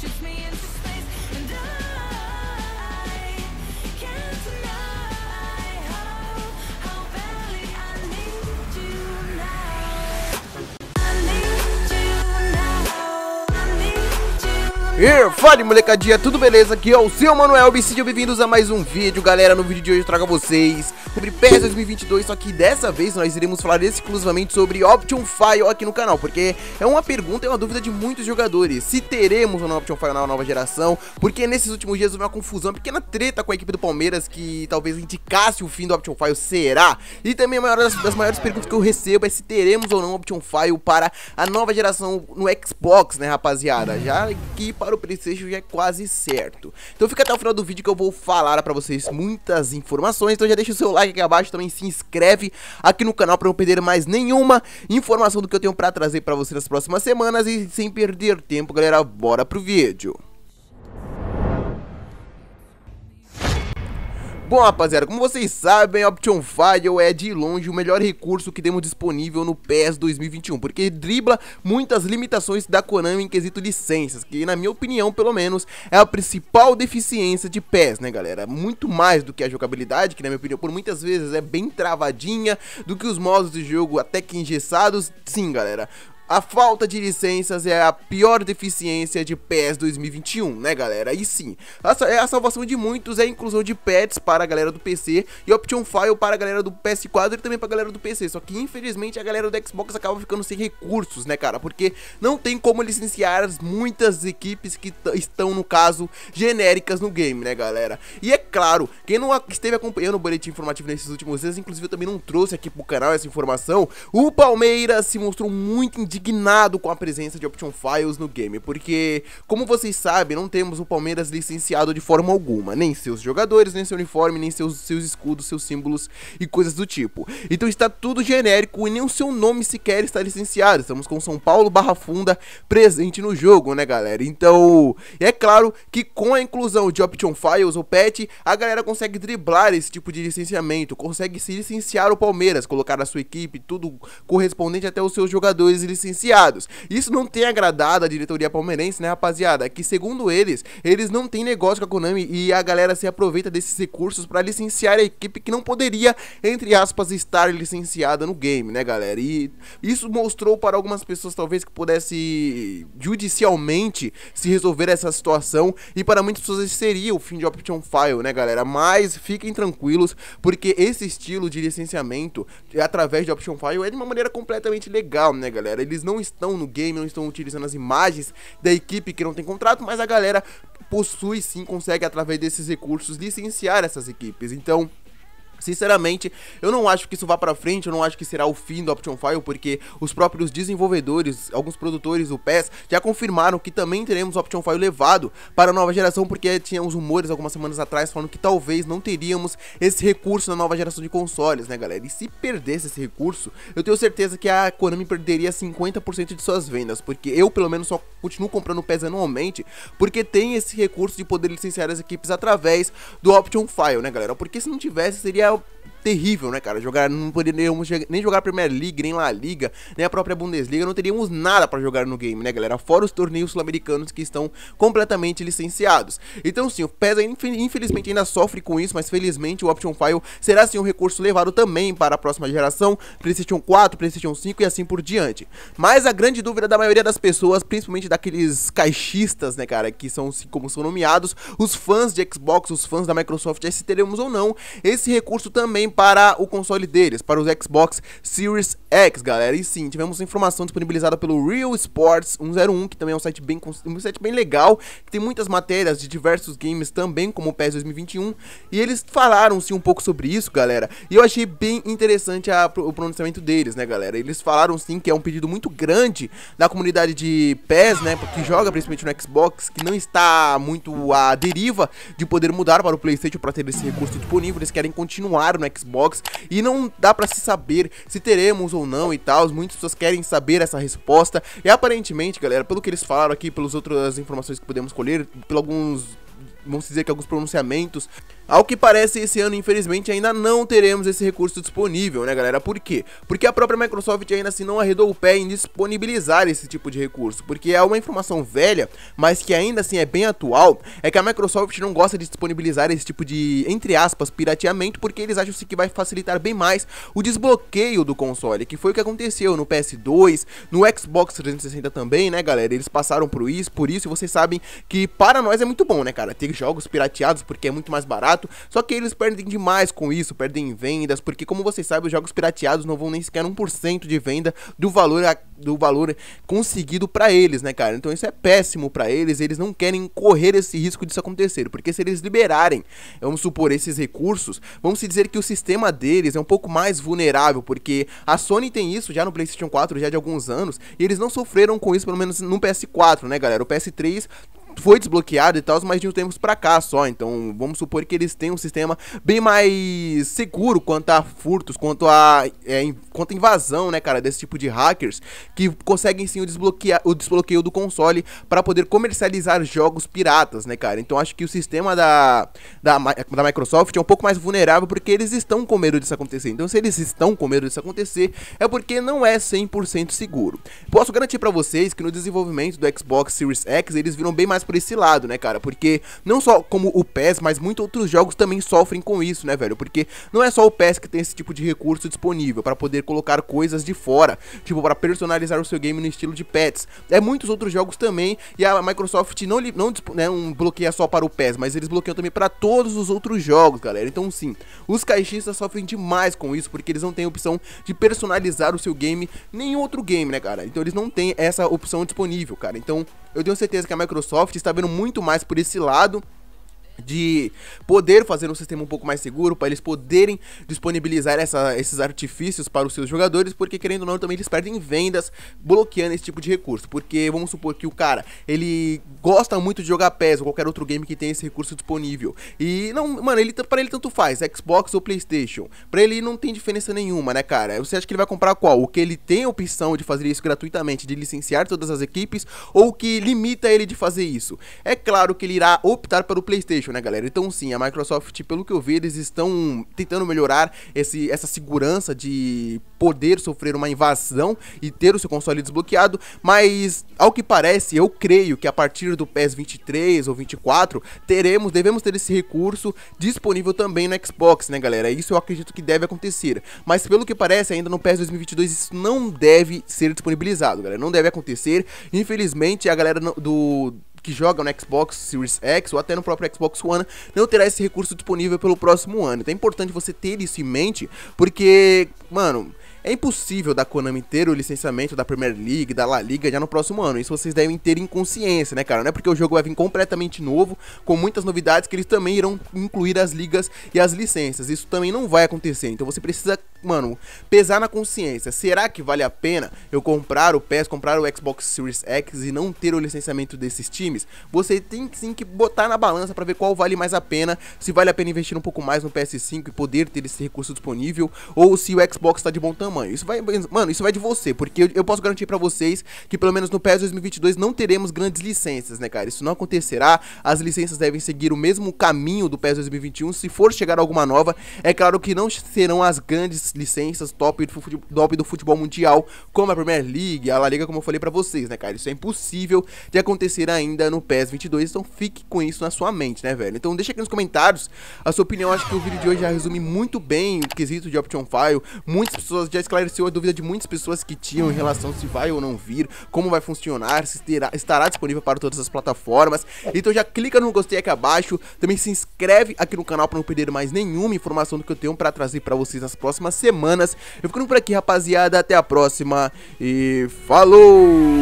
shoots me into E fale molecadinha, tudo beleza? Aqui é o seu Manuel e sejam bem-vindos a mais um vídeo Galera, no vídeo de hoje eu trago a vocês sobre PES 2022 Só que dessa vez nós iremos falar exclusivamente sobre Option File aqui no canal Porque é uma pergunta e uma dúvida de muitos jogadores Se teremos ou não Option File na nova geração Porque nesses últimos dias houve uma confusão, uma pequena treta com a equipe do Palmeiras Que talvez indicasse o fim do Option File, será? E também uma das, das maiores perguntas que eu recebo é se teremos ou não Option File para a nova geração no Xbox, né rapaziada Já equipe para o Playstation já é quase certo. Então fica até o final do vídeo que eu vou falar pra vocês muitas informações, então já deixa o seu like aqui abaixo, também se inscreve aqui no canal pra não perder mais nenhuma informação do que eu tenho pra trazer pra você nas próximas semanas e sem perder tempo galera, bora pro vídeo. Bom rapaziada, como vocês sabem, Option File é de longe o melhor recurso que temos disponível no PES 2021, porque dribla muitas limitações da Konami em quesito licenças, que na minha opinião, pelo menos, é a principal deficiência de PES, né galera? Muito mais do que a jogabilidade, que na minha opinião por muitas vezes é bem travadinha, do que os modos de jogo até que engessados, sim galera. A falta de licenças é a pior deficiência de PES 2021, né galera? E sim, a, é a salvação de muitos é a inclusão de pets para a galera do PC e Option File para a galera do PS4 e também para a galera do PC. Só que infelizmente a galera do Xbox acaba ficando sem recursos, né cara? Porque não tem como licenciar muitas equipes que estão, no caso, genéricas no game, né galera? E é claro, quem não esteve acompanhando o boletim informativo nesses últimos dias, inclusive eu também não trouxe aqui pro canal essa informação, o Palmeiras se mostrou muito indignado indignado com a presença de Option Files no game, porque, como vocês sabem, não temos o Palmeiras licenciado de forma alguma, nem seus jogadores, nem seu uniforme, nem seus, seus escudos, seus símbolos e coisas do tipo. Então está tudo genérico e nem o seu nome sequer está licenciado. Estamos com São Paulo Barra Funda presente no jogo, né, galera? Então, é claro que com a inclusão de Option Files ou patch a galera consegue driblar esse tipo de licenciamento, consegue se licenciar o Palmeiras, colocar a sua equipe, tudo correspondente até os seus jogadores licenciados licenciados. Isso não tem agradado a diretoria palmeirense, né, rapaziada? É que segundo eles, eles não têm negócio com a Konami e a galera se aproveita desses recursos para licenciar a equipe que não poderia, entre aspas, estar licenciada no game, né, galera? E isso mostrou para algumas pessoas talvez que pudesse judicialmente se resolver essa situação e para muitas pessoas seria o fim de Option File, né, galera? Mas fiquem tranquilos, porque esse estilo de licenciamento através de Option File é de uma maneira completamente legal, né, galera? Eles eles não estão no game, não estão utilizando as imagens da equipe que não tem contrato, mas a galera possui sim, consegue através desses recursos licenciar essas equipes. Então, Sinceramente, eu não acho que isso vá para frente, eu não acho que será o fim do Option File, porque os próprios desenvolvedores, alguns produtores do PES, já confirmaram que também teremos o Option File levado para a nova geração, porque tínhamos rumores algumas semanas atrás falando que talvez não teríamos esse recurso na nova geração de consoles, né galera? E se perdesse esse recurso, eu tenho certeza que a Konami perderia 50% de suas vendas, porque eu pelo menos só continuo comprando PES anualmente, porque tem esse recurso de poder licenciar as equipes através do Option File, né galera? Porque se não tivesse, seria Nope. terrível, né, cara? Jogar, não poderíamos nem jogar Premier League, nem La Liga, nem a própria Bundesliga, não teríamos nada para jogar no game, né, galera? Fora os torneios sul-americanos que estão completamente licenciados. Então, sim, o PES infelizmente ainda sofre com isso, mas felizmente o Option File será sim um recurso levado também para a próxima geração, PlayStation 4, PlayStation 5 e assim por diante. Mas a grande dúvida da maioria das pessoas, principalmente daqueles caixistas, né, cara, que são como são nomeados, os fãs de Xbox, os fãs da Microsoft, é se teremos ou não esse recurso também para o console deles, para os Xbox Series X, galera. E sim, tivemos informação disponibilizada pelo Real Sports 101, que também é um site bem, um site bem legal, que tem muitas matérias de diversos games também, como o PES 2021. E eles falaram sim um pouco sobre isso, galera. E eu achei bem interessante a, o pronunciamento deles, né, galera? Eles falaram sim que é um pedido muito grande da comunidade de PES, né, que joga principalmente no Xbox, que não está muito à deriva de poder mudar para o PlayStation para ter esse recurso disponível. Eles querem continuar no Xbox e não dá para se saber se teremos ou não e tal. Muitas pessoas querem saber essa resposta e aparentemente, galera, pelo que eles falaram aqui, pelas outras informações que podemos colher, por alguns vamos dizer que alguns pronunciamentos ao que parece, esse ano, infelizmente, ainda não teremos esse recurso disponível, né, galera? Por quê? Porque a própria Microsoft ainda assim não arredou o pé em disponibilizar esse tipo de recurso, porque é uma informação velha, mas que ainda assim é bem atual, é que a Microsoft não gosta de disponibilizar esse tipo de, entre aspas, pirateamento, porque eles acham que vai facilitar bem mais o desbloqueio do console, que foi o que aconteceu no PS2, no Xbox 360 também, né, galera? Eles passaram por isso, por isso, e vocês sabem que para nós é muito bom, né, cara? Ter jogos pirateados porque é muito mais barato, barato. Só que eles perdem demais com isso, perdem vendas, porque como vocês sabem, os jogos pirateados não vão nem sequer 1% de venda do valor a, do valor conseguido para eles, né, cara? Então isso é péssimo para eles, eles não querem correr esse risco disso acontecer, porque se eles liberarem, vamos supor esses recursos, vamos se dizer que o sistema deles é um pouco mais vulnerável, porque a Sony tem isso já no PlayStation 4 já de alguns anos, e eles não sofreram com isso pelo menos no PS4, né, galera? O PS3 foi desbloqueado e tal, mas de uns tempos pra cá só. Então vamos supor que eles têm um sistema bem mais seguro quanto a furtos, quanto a, é, quanto a invasão, né, cara, desse tipo de hackers que conseguem sim o, desbloquear, o desbloqueio do console para poder comercializar jogos piratas, né, cara. Então acho que o sistema da, da, da Microsoft é um pouco mais vulnerável porque eles estão com medo disso acontecer. Então se eles estão com medo disso acontecer, é porque não é 100% seguro. Posso garantir para vocês que no desenvolvimento do Xbox Series X eles viram bem mais por esse lado, né, cara? Porque não só como o PES, mas muitos outros jogos também sofrem com isso, né, velho? Porque não é só o PES que tem esse tipo de recurso disponível para poder colocar coisas de fora, tipo para personalizar o seu game no estilo de pets. É muitos outros jogos também e a Microsoft não não, né, bloqueia só para o PES, mas eles bloqueiam também para todos os outros jogos, galera. Então sim, os caixistas sofrem demais com isso porque eles não têm opção de personalizar o seu game, nenhum outro game, né, cara? Então eles não têm essa opção disponível, cara. Então eu tenho certeza que a Microsoft está vendo muito mais por esse lado de poder fazer um sistema um pouco mais seguro, para eles poderem disponibilizar essa, esses artifícios para os seus jogadores, porque querendo ou não, também eles perdem vendas bloqueando esse tipo de recurso, porque vamos supor que o cara, ele gosta muito de jogar PES ou qualquer outro game que tem esse recurso disponível, e não, mano, ele, para ele tanto faz, Xbox ou Playstation, para ele não tem diferença nenhuma, né cara, você acha que ele vai comprar qual? O que ele tem a opção de fazer isso gratuitamente, de licenciar todas as equipes, ou o que limita ele de fazer isso? É claro que ele irá optar para o Playstation, PlayStation, né, galera? Então, sim, a Microsoft, pelo que eu vi, eles estão tentando melhorar esse, essa segurança de poder sofrer uma invasão e ter o seu console desbloqueado, mas ao que parece, eu creio que a partir do PS 23 ou 24 teremos, devemos ter esse recurso disponível também no Xbox, né, galera? Isso eu acredito que deve acontecer, mas pelo que parece, ainda no PS 2022 isso não deve ser disponibilizado, galera. Não deve acontecer. Infelizmente, a galera do que joga no Xbox Series X ou até no próprio Xbox One não terá esse recurso disponível pelo próximo ano. Então é importante você ter isso em mente, porque, mano, é impossível da Konami ter o licenciamento da Premier League, da La Liga já no próximo ano. Isso vocês devem ter em consciência, né, cara? Não é porque o jogo vai vir completamente novo, com muitas novidades, que eles também irão incluir as ligas e as licenças. Isso também não vai acontecer. Então você precisa mano, pesar na consciência. Será que vale a pena eu comprar o PES, comprar o Xbox Series X e não ter o licenciamento desses times? Você tem sim que botar na balança para ver qual vale mais a pena, se vale a pena investir um pouco mais no PS5 e poder ter esse recurso disponível, ou se o Xbox tá de bom tamanho. Isso vai, mano, isso vai de você, porque eu, eu posso garantir para vocês que pelo menos no PES 2022 não teremos grandes licenças, né, cara? Isso não acontecerá. As licenças devem seguir o mesmo caminho do PES 2021. Se for chegar alguma nova, é claro que não serão as grandes licenças top do, futebol, top do futebol mundial, como a Premier League, a La Liga, como eu falei para vocês, né, cara? Isso é impossível de acontecer ainda no PES 22, então fique com isso na sua mente, né, velho? Então deixa aqui nos comentários a sua opinião. Acho que o vídeo de hoje já resume muito bem o quesito de Option File. Muitas pessoas já esclareceu a dúvida de muitas pessoas que tinham em relação se vai ou não vir, como vai funcionar, se terá, estará disponível para todas as plataformas. Então já clica no gostei aqui abaixo, também se inscreve aqui no canal para não perder mais nenhuma informação do que eu tenho para trazer para vocês nas próximas semanas. Eu fico por aqui, rapaziada. Até a próxima e falou!